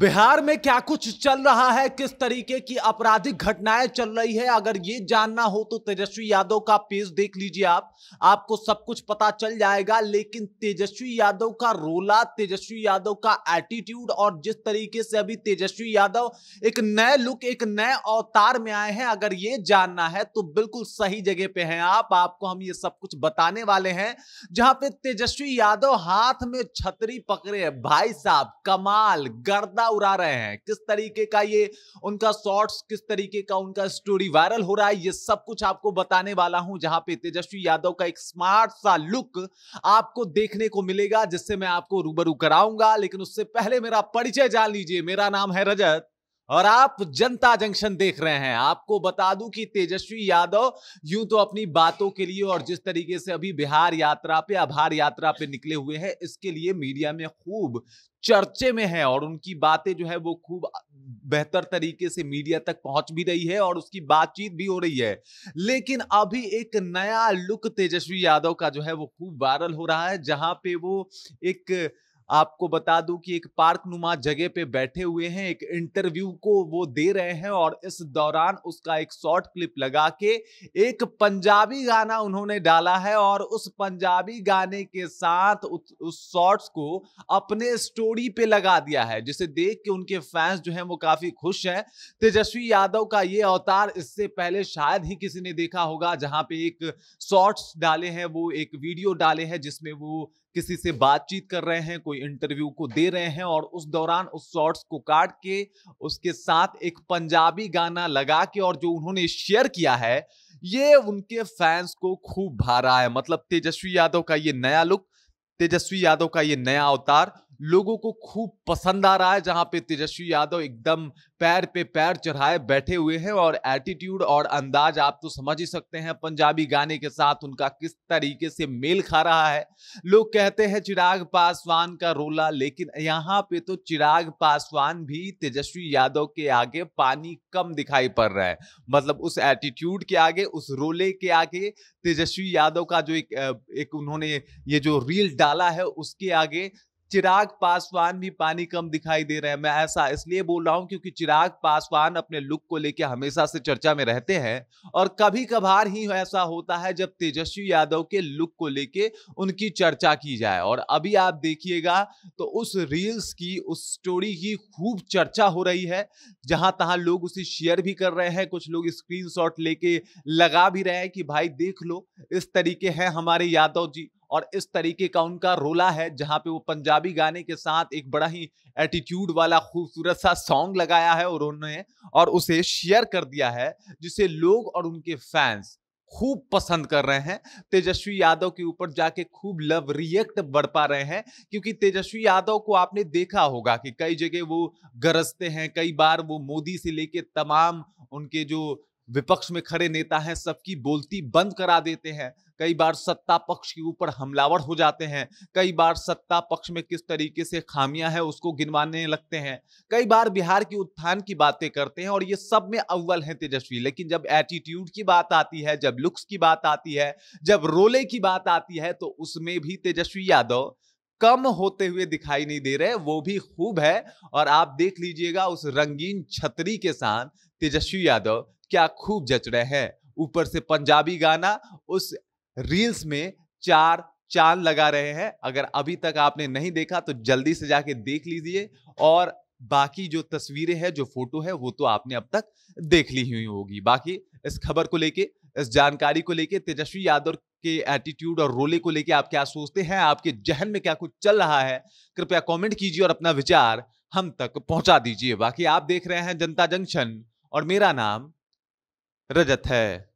बिहार में क्या कुछ चल रहा है किस तरीके की आपराधिक घटनाएं चल रही है अगर ये जानना हो तो तेजस्वी यादव का पेज देख लीजिए आप आपको सब कुछ पता चल जाएगा लेकिन तेजस्वी यादव का रोला तेजस्वी यादव का एटीट्यूड और जिस तरीके से अभी तेजस्वी यादव एक नए लुक एक नए अवतार में आए हैं अगर ये जानना है तो बिल्कुल सही जगह पे हैं आप आपको हम ये सब कुछ बताने वाले हैं जहां पे तेजस्वी यादव हाथ में छतरी पकड़े भाई साहब कमाल गर्दा उड़ा रहे हैं किस तरीके का ये उनका शॉर्ट्स किस तरीके का उनका स्टोरी वायरल हो रहा है ये सब कुछ आपको बताने वाला हूं जहां पे तेजस्वी यादव का एक स्मार्ट सा लुक आपको देखने को मिलेगा जिससे मैं आपको रूबरू कराऊंगा लेकिन उससे पहले मेरा परिचय जान लीजिए मेरा नाम है रजत और आप जनता जंक्शन देख रहे हैं आपको बता दूं कि तेजस्वी यादव यूं तो अपनी बातों के लिए और जिस तरीके से अभी बिहार यात्रा पे आभार यात्रा पे निकले हुए हैं इसके लिए मीडिया में खूब चर्चे में है और उनकी बातें जो है वो खूब बेहतर तरीके से मीडिया तक पहुंच भी रही है और उसकी बातचीत भी हो रही है लेकिन अभी एक नया लुक तेजस्वी यादव का जो है वो खूब वायरल हो रहा है जहां पे वो एक आपको बता दूं कि एक पार्क नुमा जगह पे बैठे हुए हैं एक इंटरव्यू को वो दे रहे हैं और इस दौरान उसका एक शॉर्ट क्लिप लगा के एक पंजाबी गाना उन्होंने डाला है और उस पंजाबी गाने के साथ उस शॉर्ट्स को अपने स्टोरी पे लगा दिया है जिसे देख के उनके फैंस जो है वो काफी खुश हैं तेजस्वी यादव का ये अवतार इससे पहले शायद ही किसी ने देखा होगा जहां पे एक शॉर्ट्स डाले हैं वो एक वीडियो डाले हैं जिसमें वो किसी से बातचीत कर रहे हैं कोई कोई इंटरव्यू को दे रहे हैं और उस दौरान उस शॉर्ट्स को काट के उसके साथ एक पंजाबी गाना लगा के और जो उन्होंने शेयर किया है ये उनके फैंस को खूब भा रहा है मतलब तेजस्वी यादव का ये नया लुक तेजस्वी यादव का ये नया अवतार लोगों को खूब पसंद आ रहा है जहां पे तेजस्वी यादव एकदम पैर पे पैर चढ़ाए बैठे हुए हैं और एटीट्यूड और अंदाज आप तो समझ ही सकते हैं पंजाबी गाने के साथ उनका किस तरीके से मेल खा रहा है लोग कहते हैं चिराग पासवान का रोला लेकिन यहाँ पे तो चिराग पासवान भी तेजस्वी यादव के आगे पानी कम दिखाई पड़ रहा है मतलब उस एटीट्यूड के आगे उस रोले के आगे तेजस्वी यादव का जो एक एक उन्होंने ये जो रील डाला है उसके आगे चिराग पासवान भी पानी कम दिखाई दे रहे हैं मैं ऐसा इसलिए बोल रहा हूं क्योंकि चिराग पासवान अपने लुक को लेकर हमेशा से चर्चा में रहते हैं और कभी कभार ही ऐसा होता है जब तेजस्वी यादव के लुक को लेके उनकी चर्चा की जाए और अभी आप देखिएगा तो उस रील्स की उस स्टोरी की खूब चर्चा हो रही है जहां तहां लोग उसे शेयर भी कर रहे हैं कुछ लोग स्क्रीन लेके लगा भी रहे हैं कि भाई देख लो इस तरीके हैं हमारे यादव जी और इस तरीके का उनका रोला है जहाँ पे वो पंजाबी गाने के साथ एक बड़ा ही एटीट्यूड वाला खूबसूरत सा सॉन्ग लगाया है और उन्होंने और उसे शेयर कर दिया है जिसे लोग और उनके फैंस खूब पसंद कर रहे हैं तेजस्वी यादव के ऊपर जाके खूब लव रिएक्ट बढ़ पा रहे हैं क्योंकि तेजस्वी यादव को आपने देखा होगा कि कई जगह वो गरजते हैं कई बार वो मोदी से लेके तमाम उनके जो विपक्ष में खड़े नेता हैं सबकी बोलती बंद करा देते हैं कई बार सत्ता पक्ष के ऊपर हमलावर हो जाते हैं कई बार सत्ता पक्ष में किस तरीके से खामियां हैं उसको गिनवाने लगते हैं कई बार बिहार की उत्थान की बातें करते हैं और ये सब में अव्वल हैं तेजस्वी लेकिन जब एटीट्यूड की बात आती है जब लुक्स की बात आती है जब रोले की बात आती है तो उसमें भी तेजस्वी यादव कम होते हुए दिखाई नहीं दे रहे वो भी खूब है और आप देख लीजिएगा उस रंगीन छतरी के साथ तेजस्वी यादव क्या खूब जच रहे हैं ऊपर से पंजाबी गाना उस रील्स में चार चांद लगा रहे हैं अगर अभी तक आपने नहीं देखा तो जल्दी से जाके देख लीजिए और बाकी जो तस्वीरें हैं जो फोटो है वो तो आपने अब तक देख ली हुई होगी बाकी इस खबर को लेके इस जानकारी को लेके तेजस्वी यादव के एटीट्यूड और रोले को लेके आप क्या सोचते हैं आपके जहन में क्या कुछ चल रहा है कृपया कमेंट कीजिए और अपना विचार हम तक पहुंचा दीजिए बाकी आप देख रहे हैं जनता जंक्शन और मेरा नाम रजत है